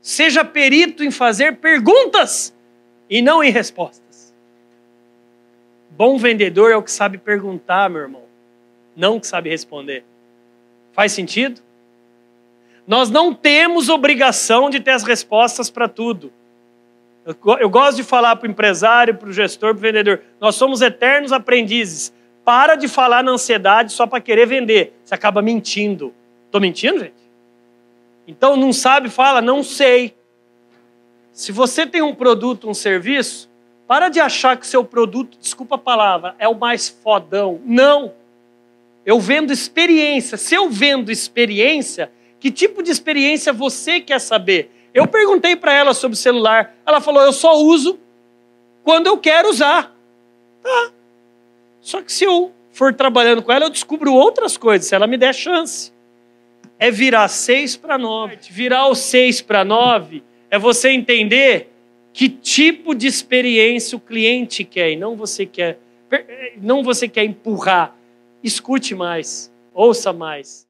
Seja perito em fazer perguntas e não em respostas. Bom vendedor é o que sabe perguntar, meu irmão, não o que sabe responder. Faz sentido? Nós não temos obrigação de ter as respostas para tudo. Eu, eu gosto de falar para o empresário, para o gestor, para o vendedor: nós somos eternos aprendizes. Para de falar na ansiedade só para querer vender. Você acaba mentindo. Estou mentindo, gente? Então, não sabe, fala, não sei. Se você tem um produto, um serviço, para de achar que o seu produto, desculpa a palavra, é o mais fodão. Não! Eu vendo experiência. Se eu vendo experiência, que tipo de experiência você quer saber? Eu perguntei para ela sobre celular. Ela falou: eu só uso quando eu quero usar. Tá. Só que se eu for trabalhando com ela, eu descubro outras coisas, se ela me der chance é virar seis para nove. Virar o seis para nove é você entender que tipo de experiência o cliente quer e não você quer, eh, não você quer empurrar. Escute mais, ouça mais.